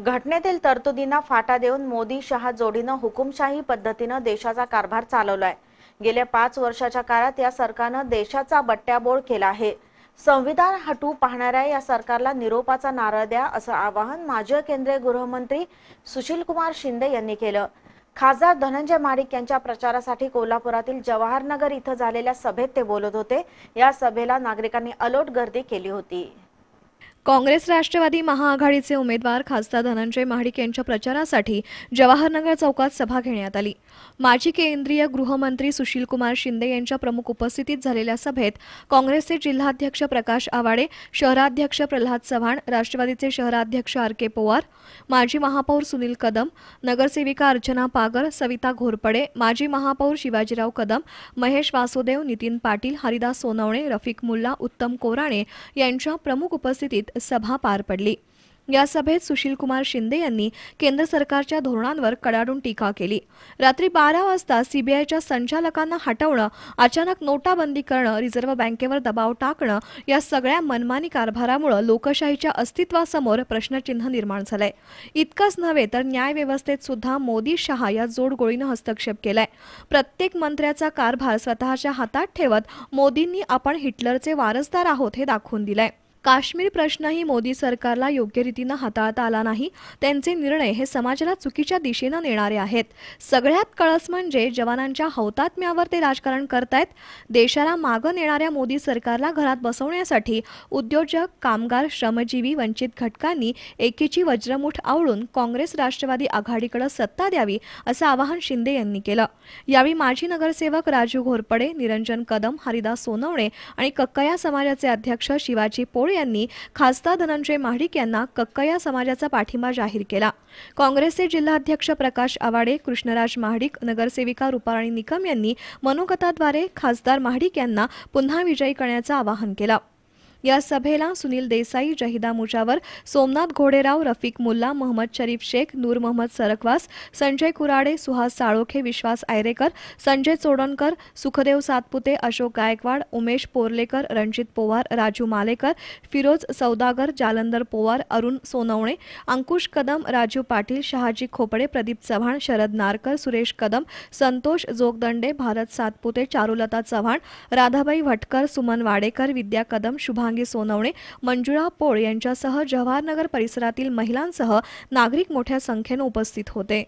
घटनेतील तरतुदींना फाटा देऊन मोदी शहा जोडीनं हुकुमशाही पद्धतीनं देशाचा कारभार चालवलाय गेल्या पाच वर्षाच्या काळात या सरकारनं देशाचा बट्ट्याबोळ केला आहे संविधान हटू पाहणाऱ्या या सरकारला निरोपाचा नारळ द्या असं आवाहन माजी केंद्रीय गृहमंत्री सुशीलकुमार शिंदे यांनी केलं खासदार धनंजय माडिक यांच्या प्रचारासाठी कोल्हापुरातील जवाहरनगर इथं झालेल्या सभेत ते बोलत होते या सभेला नागरिकांनी अलोट गर्दी केली होती काँग्रेस राष्ट्रवादी महाआघाडीचे उमेदवार खासदार धनंजय महाडिक यांच्या प्रचारासाठी जवाहरनगर चौकात सभा घेण्यात आली माजी केंद्रीय गृहमंत्री सुशीलकुमार शिंदे यांच्या प्रमुख उपस्थितीत झालेल्या सभेत काँग्रेसचे जिल्हाध्यक्ष प्रकाश आवाडे शहराध्यक्ष प्रल्हाद चव्हाण राष्ट्रवादीचे शहराध्यक्ष आर के पवार माजी महापौर सुनील कदम नगरसेविका अर्चना पागर सविता घोरपडे माजी महापौर शिवाजीराव कदम महेश वासुदेव नितीन पाटील हरिदास सोनवणे रफिक मुल्ला उत्तम कोराणे यांच्या प्रमुख उपस्थितीत सभा पार पडली या सभेत सुशीलकुमार शिंदे यांनी केंद्र सरकारच्या धोरणांवर कडाडून टीका केली रात्री बारा वाजता सीबीआयच्या संचालकांना हटवणं अचानक नोटाबंदी करणं रिझर्व्ह बँकेवर दबाव टाकणं या सगळ्या मनमानी कारभारामुळं लोकशाहीच्या अस्तित्वासमोर प्रश्नचिन्ह निर्माण झालंय इतकंच नव्हे तर न्यायव्यवस्थेत सुद्धा मोदी शहा या जोडगोळीनं हस्तक्षेप केलाय प्रत्येक मंत्र्याचा कारभार स्वतःच्या हातात ठेवत मोदींनी आपण हिटलरचे वारसदार आहोत हे दाखवून दिलंय काश्मीर प्रश्नही मोदी सरकारला योग्य रीतीनं हाताळता आला नाही त्यांचे निर्णय हे समाजाला चुकीच्या दिशेनं नेणारे आहेत सगळ्यात कळस म्हणजे जवानांच्या हौतात्म्यावर ते राजकारण करतायत देशाला मागं नेणाऱ्या मोदी सरकारला घरात बसवण्यासाठी उद्योजक कामगार श्रमजीवी वंचित घटकांनी एकीची वज्रमुठ आवळून काँग्रेस राष्ट्रवादी आघाडीकडे सत्ता द्यावी असं आवाहन शिंदे यांनी केलं यावेळी माजी नगरसेवक राजू घोरपडे निरंजन कदम हरिदास सोनवणे आणि कक्कया समाजाचे अध्यक्ष शिवाजी पोळे यांनी खासदार धनंजय महाडिक यांना कक्कया समाजाचा पाठिंबा जाहीर केला काँग्रेसचे जिल्हाध्यक्ष प्रकाश आवाडे कृष्णराज महाडिक नगरसेविका रुपाराणी निकम यांनी मनोगताद्वारे खासदार महाडिक यांना पुन्हा विजयी करण्याचं आवाहन केलं या सभेला सुनील देसाई जहिदा मुजावर सोमनाथ घोडेराव रफिक मुल्ला मोहम्मद शरीफ शेख नूर मोहम्मद सरकवास संजय कुराडे सुहास साळोखे विश्वास आयरेकर संजय चोडणकर सुखदेव सातपुते अशोक गायकवाड उमेश पोरलेकर रणजित पोवार राजू मालेकर फिरोज सौदागर जालंदर पोवार अरुण सोनवणे अंकुश कदम राजू पाटील शहाजी खोपडे प्रदीप चव्हाण शरद नारकर सुरेश कदम संतोष जोगदंडे भारत सातपुते चारुलता चव्हाण राधाबाई भटकर सुमन वाडेकर विद्या कदम शुभांग सोनवणे मंजुळा पोळ यांच्यासह जवाहरनगर परिसरातील महिलांसह नागरिक मोठ्या संख्येनं उपस्थित होते